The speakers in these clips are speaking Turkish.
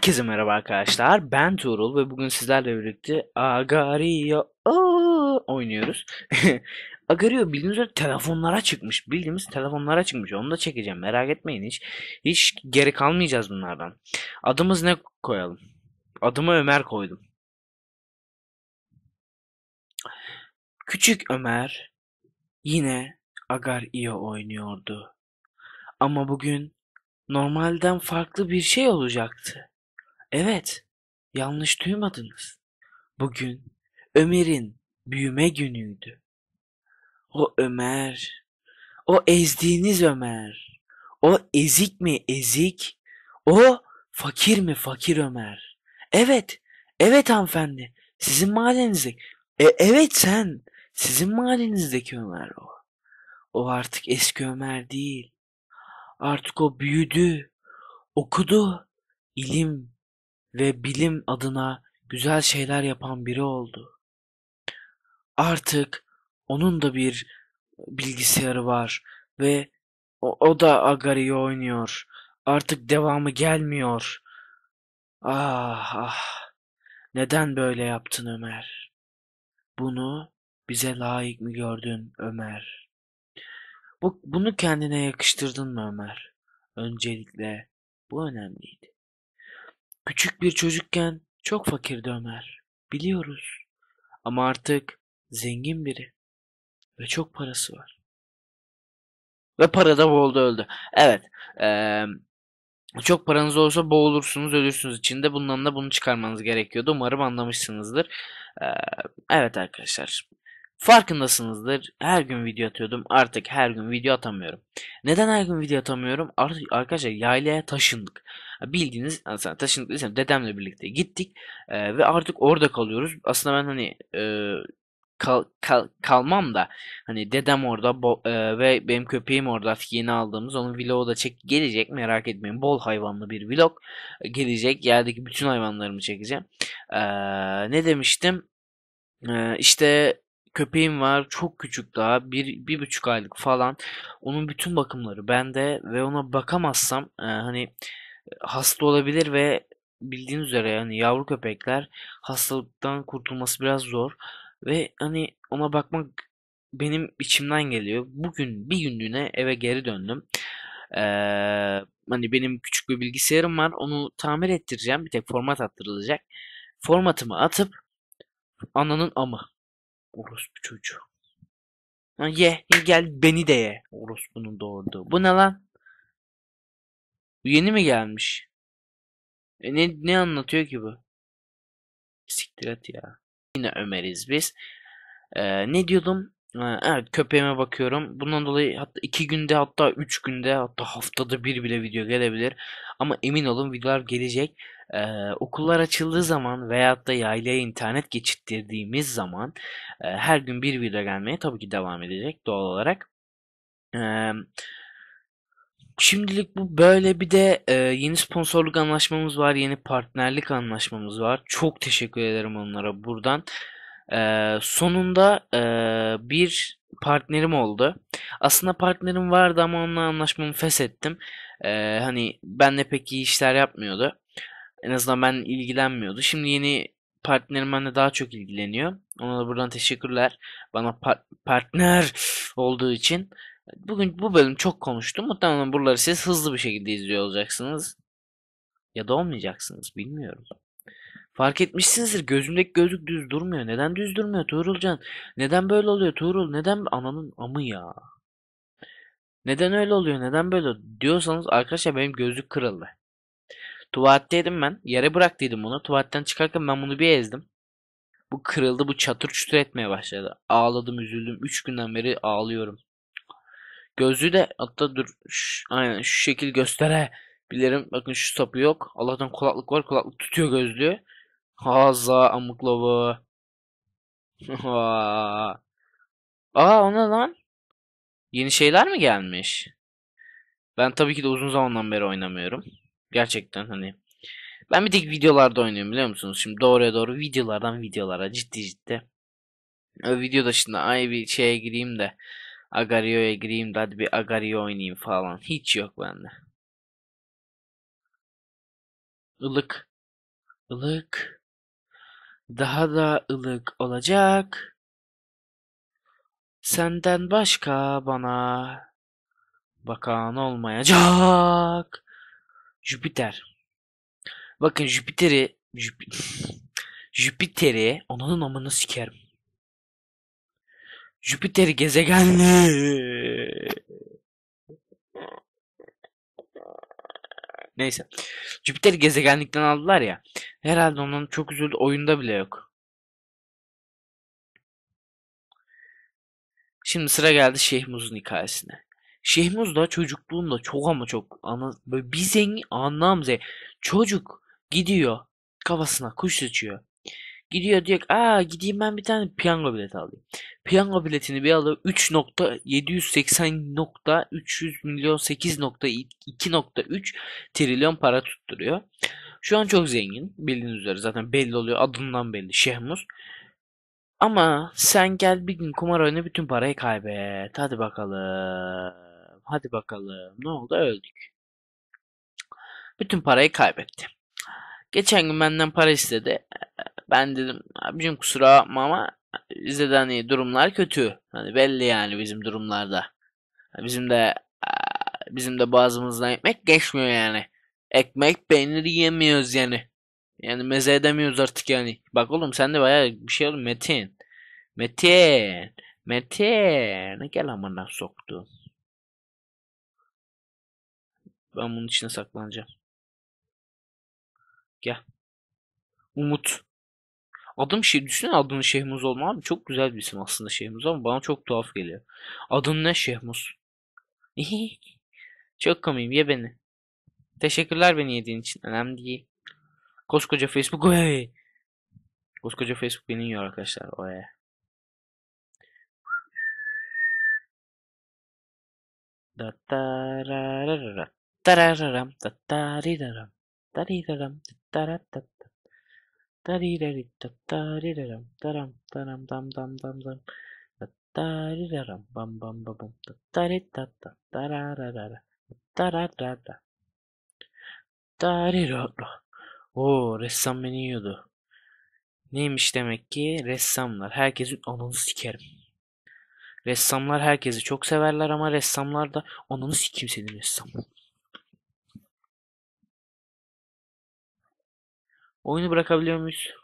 Herkese merhaba arkadaşlar. Ben Tuğrul ve bugün sizlerle birlikte Agario oynuyoruz. Agario bildiğiniz üzere telefonlara çıkmış. Bildiğimiz telefonlara çıkmış. Onu da çekeceğim. Merak etmeyin hiç. Hiç geri kalmayacağız bunlardan. Adımız ne koyalım? Adımı Ömer koydum. Küçük Ömer yine Agario oynuyordu. Ama bugün normalden farklı bir şey olacaktı. Evet, yanlış duymadınız. Bugün Ömer'in büyüme günüydü. O Ömer, o ezdiğiniz Ömer, o ezik mi ezik, o fakir mi fakir Ömer. Evet, evet hanımefendi, sizin mahallenizdeki, e, evet sen, sizin mahallenizdeki Ömer o. O artık eski Ömer değil. Artık o büyüdü, okudu, ilim ve bilim adına güzel şeyler yapan biri oldu. Artık onun da bir bilgisayarı var ve o, o da Agari'yi oynuyor. Artık devamı gelmiyor. Ah ah. Neden böyle yaptın Ömer? Bunu bize layık mı gördün Ömer? Bu, bunu kendine yakıştırdın mı Ömer? Öncelikle bu önemliydi. Küçük bir çocukken çok fakirdi Ömer. Biliyoruz. Ama artık zengin biri. Ve çok parası var. Ve parada boğuldu öldü. Evet. Ee, çok paranız olsa boğulursunuz ölürsünüz içinde. Bundan da bunu çıkarmanız gerekiyordu. Umarım anlamışsınızdır. Ee, evet arkadaşlar. Farkındasınızdır. Her gün video atıyordum. Artık her gün video atamıyorum. Neden her gün video atamıyorum? Artık arkadaşlar yaylaya taşındık. Bildiğiniz aslında taşındık desem dedemle birlikte gittik e, ve artık orada kalıyoruz. Aslında ben hani e, kal, kal, kalmam da hani dedem orada bo, e, ve benim köpeğim orada artık yeni aldığımız onun vlogu da çek gelecek merak etmeyin bol hayvanlı bir vlog e, gelecek yerdeki bütün hayvanlarımı çekeceğim e, ne demiştim e, işte köpeğim var çok küçük daha bir, bir buçuk aylık falan onun bütün bakımları bende ve ona bakamazsam e, hani hasta olabilir ve bildiğiniz üzere yani yavru köpekler hastalıktan kurtulması biraz zor ve hani ona bakmak benim içimden geliyor. Bugün bir günlüğüne eve geri döndüm. Ee, hani benim küçük bir bilgisayarım var. Onu tamir ettireceğim. Bir tek format attırılacak. Formatımı atıp ananın amı. Orospu çocuğu. Lan ye, ye gel beni de ye. Orospu'nun doğurduğu. Bu ne lan? Bu yeni mi gelmiş? E ne, ne anlatıyor ki bu? Siktir et ya. Yine Ömer'iz biz. Ee, ne diyordum? Ee, evet köpeğime bakıyorum. Bundan dolayı hatta iki günde hatta üç günde hatta haftada bir bile video gelebilir. Ama emin olun videolar gelecek. Ee, okullar açıldığı zaman veyahut da yaylaya internet geçittirdiğimiz zaman e, her gün bir video gelmeye tabii ki devam edecek doğal olarak. Ee, Şimdilik bu böyle bir de e, yeni sponsorluk anlaşmamız var, yeni partnerlik anlaşmamız var. Çok teşekkür ederim onlara buradan. Ee, sonunda e, bir partnerim oldu. Aslında partnerim vardı ama onunla anlaşmamı feshettim. Ee, hani de pek iyi işler yapmıyordu. En azından ben ilgilenmiyordu. Şimdi yeni partnerim benimle daha çok ilgileniyor. Ona da buradan teşekkürler. Bana par- partner olduğu için. Bugün bu bölüm çok konuştum. Muhtemelen buraları siz hızlı bir şekilde izliyor olacaksınız. Ya da olmayacaksınız bilmiyorum. Fark etmişsinizdir gözümdeki gözlük düz durmuyor. Neden düz durmuyor Tuğrulcan? Neden böyle oluyor Tuğrul? Neden ananın amı ya? Neden öyle oluyor? Neden böyle diyorsanız arkadaşlar benim gözlük kırıldı. Tuvaletteydim ben. Yere bıraktıydım onu. Tuvaletten çıkarken ben bunu bir ezdim. Bu kırıldı. Bu çatır çutur etmeye başladı. Ağladım üzüldüm. 3 günden beri ağlıyorum. Gözlüğü de hatta dur. Şş, aynen şu şekil göstere. Bilirim bakın şu sapı yok. Allah'tan kulaklık var. Kulaklık tutuyor gözlüğü. Haza amık lava. Aa ona lan? Yeni şeyler mi gelmiş? Ben tabii ki de uzun zamandan beri oynamıyorum. Gerçekten hani. Ben bir tek videolarda oynuyorum biliyor musunuz? Şimdi doğruya doğru videolardan videolara ciddi ciddi. O videoda şimdi ay bir şeye gireyim de Agario'ya gireyim de hadi bir Agario oynayayım falan. Hiç yok bende. Ilık. Ilık daha da ılık olacak. Senden başka bana bakan olmayacak. Jüpiter. Bakın Jüpiter'i Jüpiter'i onun amını sikerim. Jüpiter gezegeni Neyse. Jüpiter gezegenlikten aldılar ya. Herhalde onun çok üzüldü. Oyunda bile yok. Şimdi sıra geldi Şeyh Muz'un hikayesine. Şeyh Muz da çocukluğunda çok ama çok ana, böyle bir zengin anlam zengin. Çocuk gidiyor kafasına kuş uçuyor. Gidiyor diyor aa gideyim ben bir tane piyango bileti alayım. Piyango biletini bir alıyor 3.780.300 milyon 8.2.3 trilyon para tutturuyor. Şu an çok zengin bildiğiniz üzere zaten belli oluyor adından belli Şehmus. Ama sen gel bir gün kumar oyna bütün parayı kaybet. Hadi bakalım. Hadi bakalım. Ne oldu öldük. Bütün parayı kaybetti. Geçen gün benden para istedi. Ben dedim abicim kusura bakma ama bizde de hani durumlar kötü. Hani belli yani bizim durumlarda. Hani bizim de bizim de boğazımızdan ekmek geçmiyor yani. Ekmek peynir yemiyoruz yani. Yani meze edemiyoruz artık yani. Bak oğlum sen de bayağı bir şey oğlum Metin. Metin. Metin. Gel amına soktu. Ben bunun içine saklanacağım. Gel. Umut. Adım şey düşünün adının Şehmuz olma abi çok güzel bir isim aslında Şehmuz ama bana çok tuhaf geliyor. Adın ne Şehmuz? çok komiyim ye beni. Teşekkürler beni yediğin için önemli değil. Koskoca Facebook oy. Koskoca Facebook beni yiyor arkadaşlar oy. Da tararararam da tararararam da Darirarim tap dariraram daram daram dam dam dam dam. Dariraram bam bam bam bam. Darit tat tat darararara. Dararara. Darirara. Oo ressam beni yiyordu. Neymiş demek ki ressamlar herkesin onunu sikerim. Ressamlar herkesi çok severler ama ressamlar da ananı sikim senin ressam. Oyunu bırakabiliyor muyuz?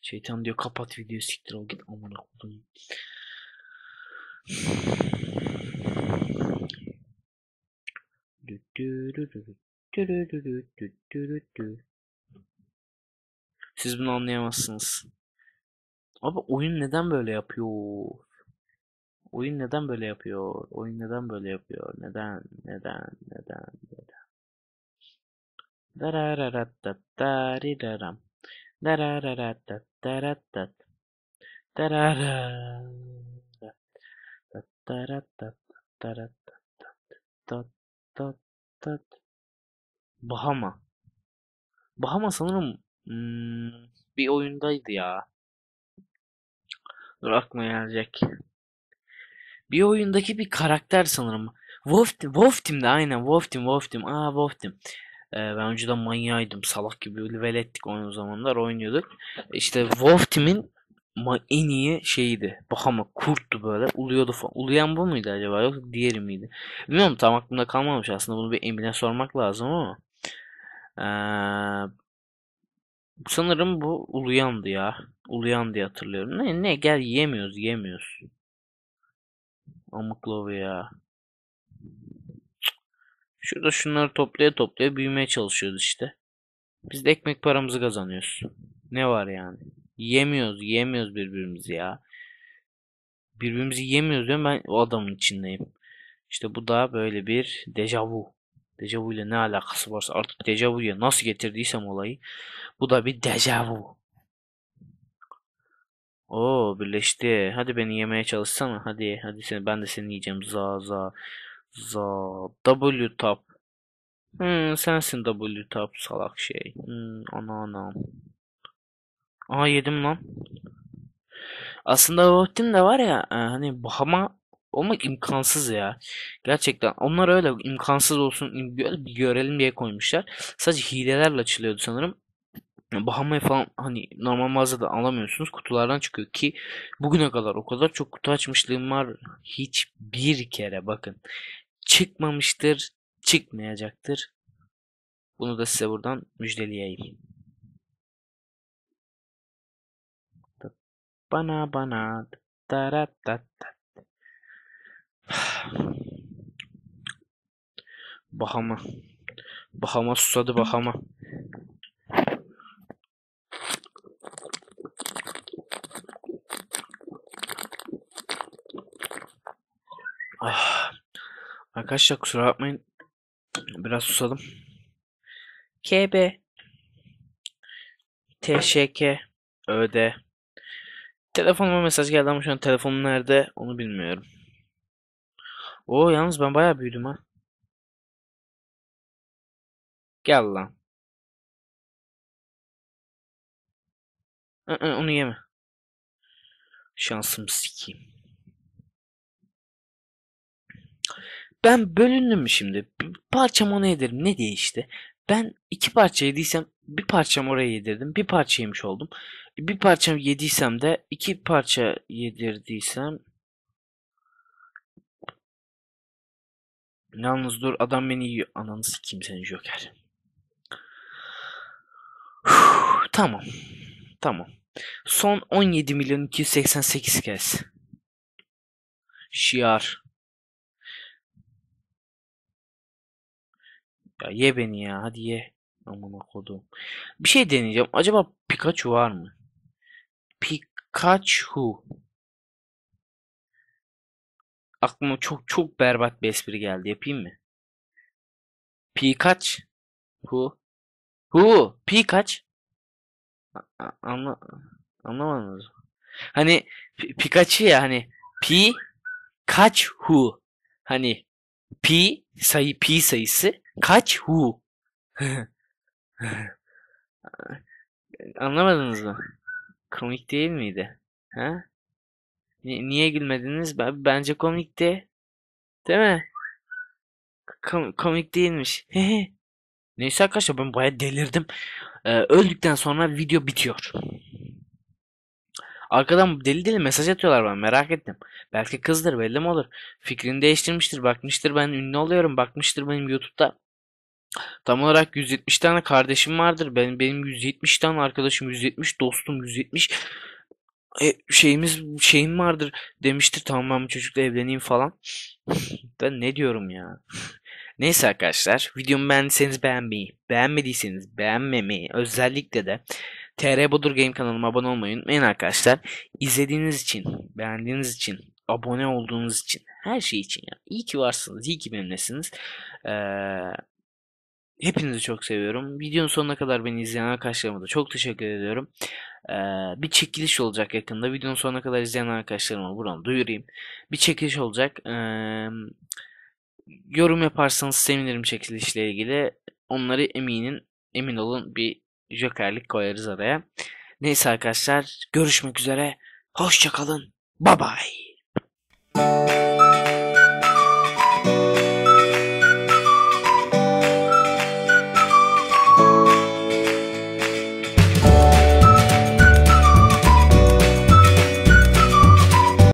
Şeytan diyor kapat video siktir ol git amına koyayım. Siz bunu anlayamazsınız. Abi oyun neden böyle yapıyor? Oyun neden böyle yapıyor? Oyun neden böyle yapıyor? Neden? Neden? Neden? Darararattat daridaram. Darararattat Bahama. Bahama sanırım hmm, bir oyundaydı ya. Dur gelecek. Bir oyundaki bir karakter sanırım. Wolf, Wolf Team'de aynen Wolf Team Wolf Team. Aa Wolf Team. E, ben önceden manyaydım Salak gibi böyle velettik o zamanlar oynuyorduk. İşte Wolf Team'in en iyi şeydi. ama kurttu böyle. Uluyordu falan. Uluyan bu muydu acaba yoksa diğeri miydi? Bilmiyorum tam aklımda kalmamış aslında. Bunu bir Emine sormak lazım ama. Ee, sanırım bu uluyandı ya. Uluyan diye hatırlıyorum. Ne ne gel yemiyoruz yemiyoruz. Amıklı ya. Şurada şunları toplaya toplaya büyümeye çalışıyoruz işte. Biz de ekmek paramızı kazanıyoruz. Ne var yani? Yemiyoruz, yemiyoruz birbirimizi ya. Birbirimizi yemiyoruz diyorum ben o adamın içindeyim. İşte bu da böyle bir dejavu. Dejavu ile ne alakası varsa artık dejavuya nasıl getirdiysem olayı. Bu da bir dejavu. Oo birleşti. Hadi beni yemeye çalışsana. Hadi hadi seni ben de seni yiyeceğim. Za za. Za W tap. Hmm, sensin W tap salak şey. Hmm, ana anam. Aa yedim lan. Aslında Rotten de var ya e, hani Bahama olmak imkansız ya. Gerçekten onlar öyle imkansız olsun bir görelim diye koymuşlar. Sadece hilelerle açılıyordu sanırım. Bahamayı falan hani normal mağazada alamıyorsunuz. Kutulardan çıkıyor ki bugüne kadar o kadar çok kutu açmışlığım var. Hiçbir kere bakın çıkmamıştır, çıkmayacaktır. Bunu da size buradan müjdeleyeyim. Bana bana taratatat. Bahama. Bahama susadı Bahama. Ah. Arkadaşlar kusura bakmayın. Biraz susalım KB TŞK ÖD Telefonuma mesaj geldi ama şu an telefonum nerede onu bilmiyorum. O yalnız ben bayağı büyüdüm ha. Gel lan. I -ı, onu yeme. Şansım sikiyim. ben bölündüm mü şimdi? Bir parçam ona yedirdim. Ne değişti? Ben iki parça yediysem bir parçam oraya yedirdim. Bir parça yemiş oldum. Bir parçam yediysem de iki parça yedirdiysem Yalnız dur adam beni yiyor. Ananı sikeyim seni Joker. tamam. Tamam. Son 17 milyon 288 kez. Şiar. Ya ye beni ya hadi ye. Amına kodum. Bir şey deneyeceğim. Acaba Pikachu var mı? Pikachu. Aklıma çok çok berbat bir espri geldi. Yapayım mı? Pikachu. Hu. Hu. Pikachu. Anla anlamadınız mı? Hani Pikachu ya hani pi kaç hu hani pi sayı pi sayısı Kaç hu? Anlamadınız mı? Komik değil miydi? Ha? niye gülmediniz? Ben, bence komikti. Değil mi? Kom komik değilmiş. Neyse arkadaşlar ben baya delirdim. Ee, öldükten sonra video bitiyor. Arkadan deli deli mesaj atıyorlar ben merak ettim. Belki kızdır belli mi olur. Fikrini değiştirmiştir bakmıştır ben ünlü oluyorum bakmıştır benim YouTube'da Tam olarak 170 tane kardeşim vardır. ben benim 170 tane arkadaşım, 170 dostum, 170 e, şeyimiz şeyim vardır demiştir. Tamam ben bu çocukla evleneyim falan. ben ne diyorum ya? Neyse arkadaşlar videomu beğendiyseniz beğenmeyi, beğenmediyseniz beğenmemeyi özellikle de TR Bodur Game kanalıma abone olmayı unutmayın arkadaşlar. İzlediğiniz için, beğendiğiniz için, abone olduğunuz için, her şey için ya. İyi ki varsınız, iyi ki benimlesiniz. Ee, Hepinizi çok seviyorum. Videonun sonuna kadar beni izleyen arkadaşlarıma da çok teşekkür ediyorum. Ee, bir çekiliş olacak yakında. Videonun sonuna kadar izleyen arkadaşlarıma buradan duyurayım. Bir çekiliş olacak. Ee, yorum yaparsanız sevinirim çekilişle ilgili. Onları eminin, emin olun bir jokerlik koyarız araya. Neyse arkadaşlar görüşmek üzere. Hoşçakalın. Bye bye.